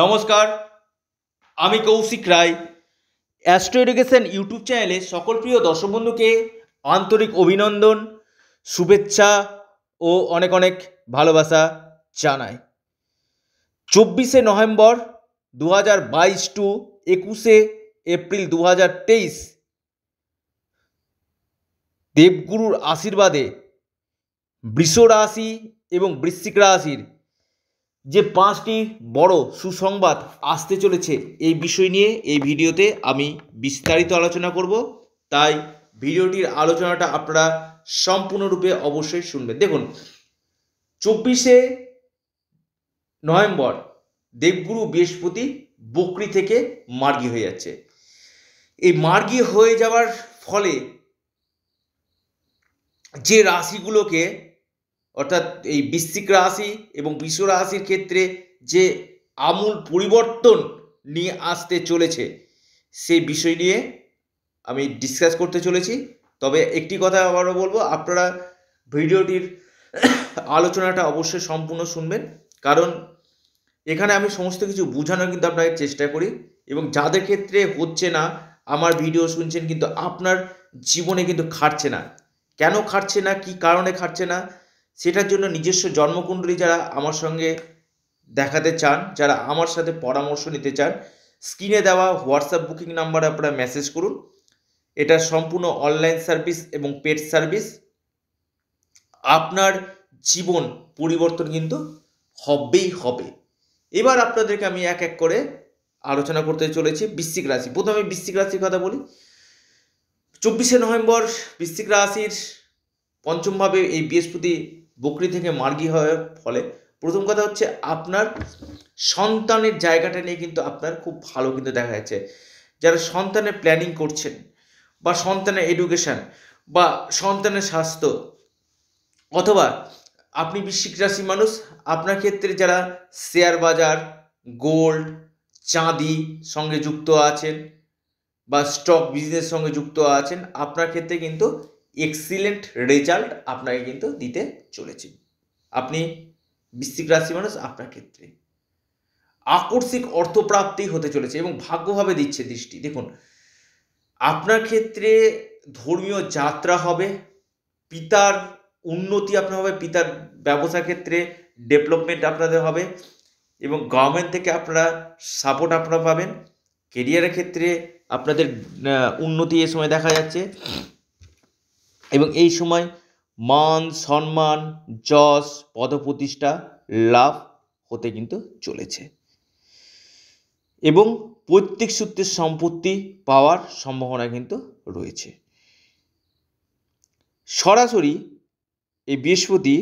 নমস্কার আমি Kaushik Roy astro education YouTube চ্যানেলে সকল প্রিয় দর্শক বন্ধুকে আন্তরিক অভিনন্দন শুভেচ্ছা ও অনেক অনেক ভালোবাসা জানাই চব্বিশে নভেম্বর দু হাজার বাইশ টু একুশে এপ্রিল দু হাজার তেইশ দেবগুরুর আশীর্বাদে বৃষ রাশি এবং বৃশ্চিক রাশির যে পাঁচটি বড় সুসংবাদ আসতে চলেছে এই বিষয় নিয়ে এই ভিডিওতে আমি বিস্তারিত আলোচনা করব তাই ভিডিওটির আলোচনাটা আপনারা সম্পূর্ণরূপে অবশ্যই শুনবেন দেখুন চব্বিশে নভেম্বর দেবগুরু বৃহস্পতি বকরি থেকে মার্গি হয়ে যাচ্ছে এই মার্গি হয়ে যাওয়ার ফলে যে রাশিগুলোকে অর্থাৎ এই বৃশ্চিক রাশি এবং বিশ্ব রাশির ক্ষেত্রে যে আমূল পরিবর্তন নিয়ে আসতে চলেছে সেই বিষয় নিয়ে আমি ডিসকাস করতে চলেছি তবে একটি কথা আবারও বলবো আপনারা ভিডিওটির আলোচনাটা অবশ্যই সম্পূর্ণ শুনবেন কারণ এখানে আমি সমস্ত কিছু বোঝানোর কিন্তু আপনাকে চেষ্টা করি এবং যাদের ক্ষেত্রে হচ্ছে না আমার ভিডিও শুনছেন কিন্তু আপনার জীবনে কিন্তু খাটছে না কেন খাটছে না কি কারণে খাটছে না সেটার জন্য নিজস্ব জন্মকুণ্ডলী যারা আমার সঙ্গে দেখাতে চান যারা আমার সাথে পরামর্শ নিতে চান স্ক্রিনে দেওয়া হোয়াটসঅ্যাপ বুকিং নাম্বারে আপনারা মেসেজ করুন এটা সম্পূর্ণ অনলাইন সার্ভিস এবং পেড সার্ভিস আপনার জীবন পরিবর্তন কিন্তু হবেই হবে এবার আপনাদেরকে আমি এক এক করে আলোচনা করতে চলেছি বৃশ্চিক রাশি প্রথমে বৃশ্চিক রাশির কথা বলি চব্বিশে নভেম্বর বৃশ্চিক রাশির পঞ্চমভাবে এই বৃহস্পতি বকরি থেকে মার্গি হওয়ার ফলে প্রথম কথা হচ্ছে আপনার সন্তানের জায়গাটা নিয়ে কিন্তু আপনার খুব ভালো কিন্তু দেখা যাচ্ছে যারা সন্তানের প্ল্যানিং করছেন বা সন্তানের এডুকেশান বা সন্তানের স্বাস্থ্য অথবা আপনি বিশ্বিক রাশি মানুষ আপনার ক্ষেত্রে যারা শেয়ার বাজার গোল্ড চাঁদি সঙ্গে যুক্ত আছেন বা স্টক বিজনেস সঙ্গে যুক্ত আছেন আপনার ক্ষেত্রে কিন্তু এক্সিলেন্ট রেজাল্ট আপনাকে কিন্তু দিতে চলেছে আপনি বৃশ্চিক রাশি মানুষ আপনার ক্ষেত্রে আকস্মিক অর্থপ্রাপ্তি হতে চলেছে এবং ভাগ্যভাবে দিচ্ছে দৃষ্টি দেখুন আপনার ক্ষেত্রে ধর্মীয় যাত্রা হবে পিতার উন্নতি আপনার হবে পিতার ব্যবসা ক্ষেত্রে ডেভেলপমেন্ট আপনাদের হবে এবং গভর্নমেন্ট থেকে আপনারা সাপোর্ট আপনারা পাবেন কেরিয়ারের ক্ষেত্রে আপনাদের উন্নতি এ সময় দেখা যাচ্ছে এবং এই সময় মান সম্মান যশ পদপ্রতিষ্ঠা লাভ হতে কিন্তু চলেছে এবং পৈতৃক সূত্রের সম্পত্তি পাওয়ার সম্ভাবনা কিন্তু রয়েছে সরাসরি এই বৃহস্পতি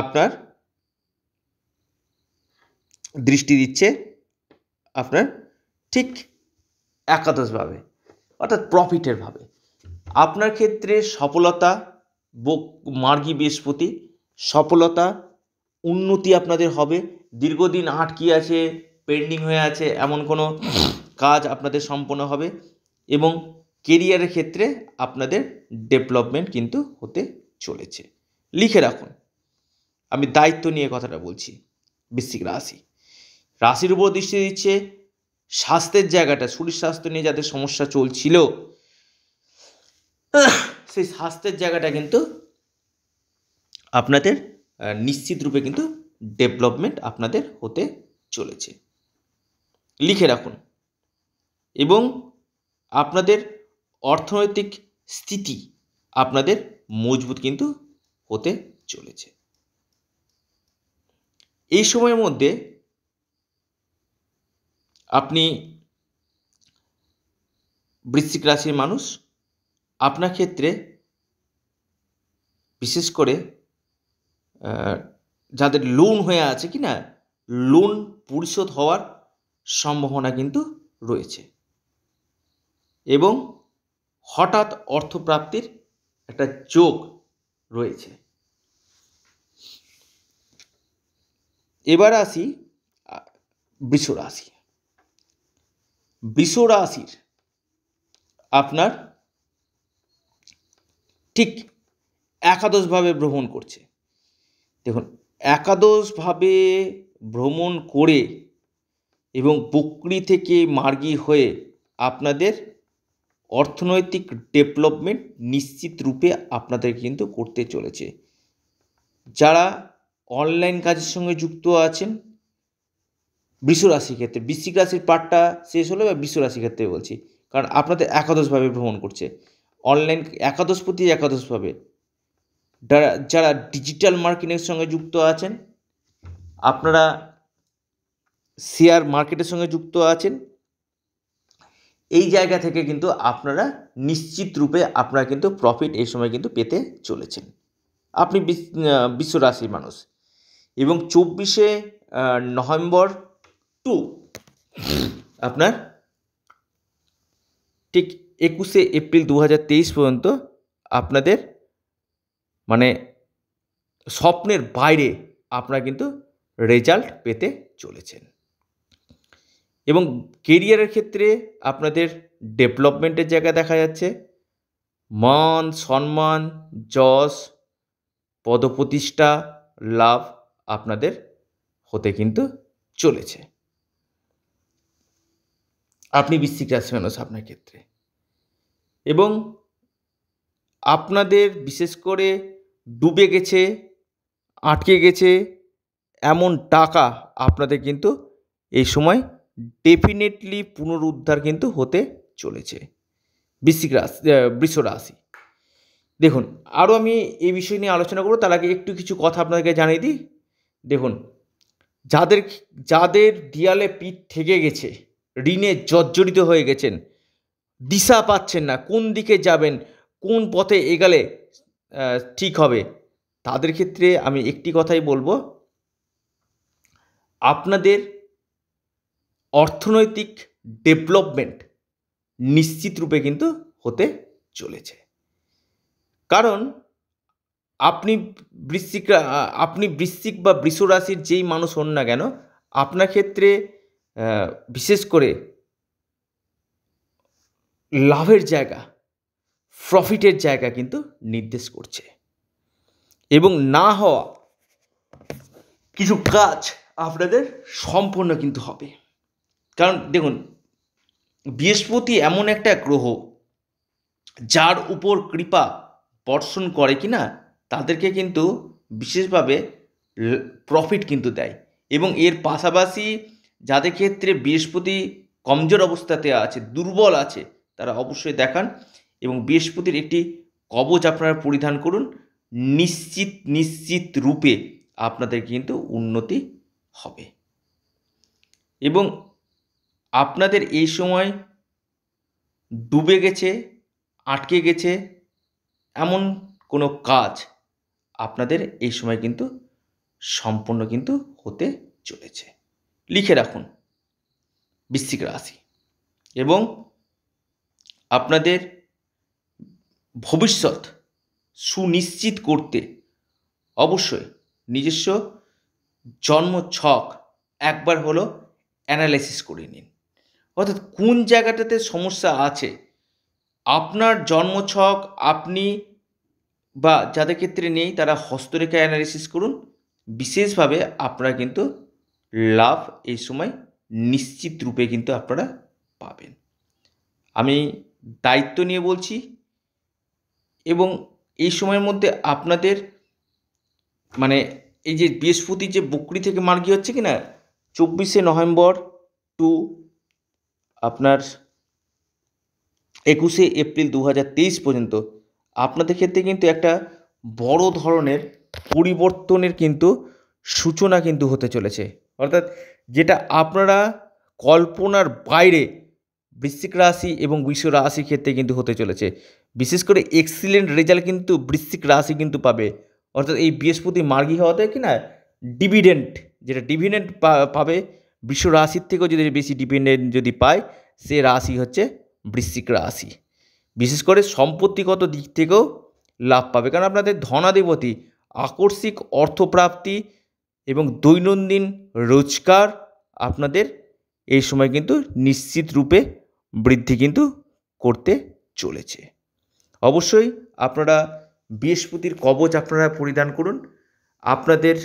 আপনার দৃষ্টি দিচ্ছে আপনার ঠিক একাদশভাবে অর্থাৎ প্রফিটের ভাবে আপনার ক্ষেত্রে সফলতা মার্গী বৃহস্পতি সফলতা উন্নতি আপনাদের হবে দীর্ঘদিন আটকি আছে পেন্ডিং হয়ে আছে এমন কোনো কাজ আপনাদের সম্পন্ন হবে এবং কেরিয়ারের ক্ষেত্রে আপনাদের ডেভেলপমেন্ট কিন্তু হতে চলেছে লিখে রাখুন আমি দায়িত্ব নিয়ে কথাটা বলছি বৃশ্চিক রাশি রাশির উপর দৃষ্টি দিচ্ছে স্বাস্থ্যের জায়গাটা শরীর স্বাস্থ্য নিয়ে যাদের সমস্যা চলছিল সেই স্বাস্থ্যের জায়গাটা কিন্তু আপনাদের নিশ্চিত রূপে কিন্তু ডেভেলপমেন্ট আপনাদের হতে চলেছে লিখে রাখুন এবং আপনাদের অর্থনৈতিক স্থিতি আপনাদের মজবুত কিন্তু হতে চলেছে এই সময়ের মধ্যে আপনি বৃশ্চিক রাশির মানুষ আপনার ক্ষেত্রে বিশেষ করে যাদের লোন হয়ে আছে কি না লোন পরিশোধ হওয়ার সম্ভাবনা কিন্তু রয়েছে এবং হঠাৎ অর্থপ্রাপ্তির একটা যোগ রয়েছে এবার আসি বৃষ রাশি রাশির আপনার ঠিক একাদশভাবে ভ্রমণ করছে দেখুন একাদশভাবে ভ্রমণ করে এবং বকরি থেকে মার্গী হয়ে আপনাদের অর্থনৈতিক ডেভেলপমেন্ট নিশ্চিত রূপে আপনাদের কিন্তু করতে চলেছে যারা অনলাইন কাজের সঙ্গে যুক্ত আছেন বৃষরাশির ক্ষেত্রে বৃশ্চিক রাশির পাঠটা শেষ হলো বা রাশির ক্ষেত্রে বলছি কারণ আপনাদের একাদশভাবে ভ্রমণ করছে অনলাইন একাদশ প্রতি একাদশ পাবে যারা ডিজিটাল মার্কেটের সঙ্গে যুক্ত আছেন আপনারা শেয়ার মার্কেটের সঙ্গে যুক্ত আছেন এই জায়গা থেকে কিন্তু আপনারা নিশ্চিত রূপে আপনারা কিন্তু প্রফিট এই সময় কিন্তু পেতে চলেছেন আপনি বিশ্ব রাশির মানুষ এবং চব্বিশে নভেম্বর টু আপনার ঠিক একুশে এপ্রিল দু পর্যন্ত আপনাদের মানে স্বপ্নের বাইরে আপনারা কিন্তু রেজাল্ট পেতে চলেছেন এবং কেরিয়ারের ক্ষেত্রে আপনাদের ডেভেলপমেন্টের জায়গা দেখা যাচ্ছে মান সম্মান যশ পদপ্রতিষ্ঠা লাভ আপনাদের হতে কিন্তু চলেছে আপনি বিশ্বিক রাশি মানুষ আপনার ক্ষেত্রে এবং আপনাদের বিশেষ করে ডুবে গেছে আটকে গেছে এমন টাকা আপনাদের কিন্তু এই সময় ডেফিনেটলি পুনরুদ্ধার কিন্তু হতে চলেছে বৃশ্চিক রাশি বৃষ রাশি দেখুন আরও আমি এই বিষয় নিয়ে আলোচনা করবো তার আগে একটু কিছু কথা আপনাদেরকে জানিয়ে দিই দেখুন যাদের যাদের দিয়ালে পিঠ থেকে গেছে ঋণে জর্জরিত হয়ে গেছেন দিশা পাচ্ছেন না কোন দিকে যাবেন কোন পথে এগালে ঠিক হবে তাদের ক্ষেত্রে আমি একটি কথাই বলবো আপনাদের অর্থনৈতিক ডেভেলপমেন্ট নিশ্চিত রূপে কিন্তু হতে চলেছে কারণ আপনি বৃশ্চিক আপনি বৃশ্চিক বা বৃষ রাশির যেই মানুষ হন না কেন আপনার ক্ষেত্রে বিশেষ করে লাভের জায়গা প্রফিটের জায়গা কিন্তু নির্দেশ করছে এবং না হওয়া কিছু কাজ আপনাদের সম্পূর্ণ কিন্তু হবে কারণ দেখুন বৃহস্পতি এমন একটা গ্রহ যার উপর কৃপা বর্ষণ করে কি না তাদেরকে কিন্তু বিশেষভাবে প্রফিট কিন্তু দেয় এবং এর পাশাপাশি যাদের ক্ষেত্রে বৃহস্পতি কমজোর অবস্থাতে আছে দুর্বল আছে তারা অবশ্যই দেখান এবং বৃহস্পতির একটি কবচ আপনারা পরিধান করুন নিশ্চিত নিশ্চিত রূপে আপনাদের কিন্তু উন্নতি হবে এবং আপনাদের এই সময় ডুবে গেছে আটকে গেছে এমন কোনো কাজ আপনাদের এই সময় কিন্তু সম্পূর্ণ কিন্তু হতে চলেছে লিখে রাখুন বৃশ্চিক রাশি এবং আপনাদের ভবিষ্যৎ সুনিশ্চিত করতে অবশ্যই নিজস্ব জন্ম ছক একবার হলো অ্যানালাইসিস করে নিন অর্থাৎ কোন জায়গাটাতে সমস্যা আছে আপনার জন্ম ছক আপনি বা যাদের ক্ষেত্রে নেই তারা হস্তরেখা অ্যানালিসিস করুন বিশেষভাবে আপনারা কিন্তু লাভ এই সময় নিশ্চিত রূপে কিন্তু আপনারা পাবেন আমি দায়িত্ব নিয়ে বলছি এবং এই সময়ের মধ্যে আপনাদের মানে এই যে বৃহস্পতি যে বকরি থেকে মার্গি হচ্ছে কি না চব্বিশে নভেম্বর টু আপনার একুশে এপ্রিল দু পর্যন্ত আপনাদের ক্ষেত্রে কিন্তু একটা বড় ধরনের পরিবর্তনের কিন্তু সূচনা কিন্তু হতে চলেছে অর্থাৎ যেটা আপনারা কল্পনার বাইরে বৃশ্চিক রাশি এবং বৃষ রাশির ক্ষেত্রে কিন্তু হতে চলেছে বিশেষ করে এক্সিলেন্ট রেজাল্ট কিন্তু বৃশ্চিক রাশি কিন্তু পাবে অর্থাৎ এই বৃহস্পতি মার্গী হওয়াতে কি না ডিভিডেন্ট যেটা ডিভিডেন্ট পাবে বৃষ রাশির থেকেও যদি বেশি ডিভিডেন্ট যদি পায় সে রাশি হচ্ছে বৃশ্চিক রাশি বিশেষ করে সম্পত্তিগত দিক থেকেও লাভ পাবে কারণ আপনাদের ধনাধিপতি আকস্মিক অর্থপ্রাপ্তি এবং দৈনন্দিন রোজগার আপনাদের এই সময় কিন্তু নিশ্চিত রূপে বৃদ্ধি কিন্তু করতে চলেছে অবশ্যই আপনারা বৃহস্পতির কবচ আপনারা পরিধান করুন আপনাদের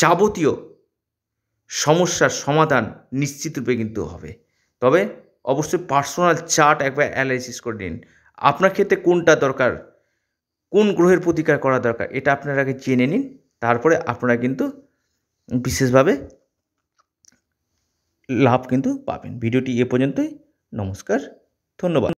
যাবতীয় সমস্যার সমাধান নিশ্চিতরূপে কিন্তু হবে তবে অবশ্যই পার্সোনাল চার্ট একবার অ্যানালাইসিস করে নিন আপনার ক্ষেত্রে কোনটা দরকার কোন গ্রহের প্রতিকার করা দরকার এটা আপনার আগে জেনে নিন তারপরে আপনারা কিন্তু বিশেষভাবে লাভ কিন্তু পাবেন ভিডিওটি এ পর্যন্তই নমস্কার ধন্যবাদ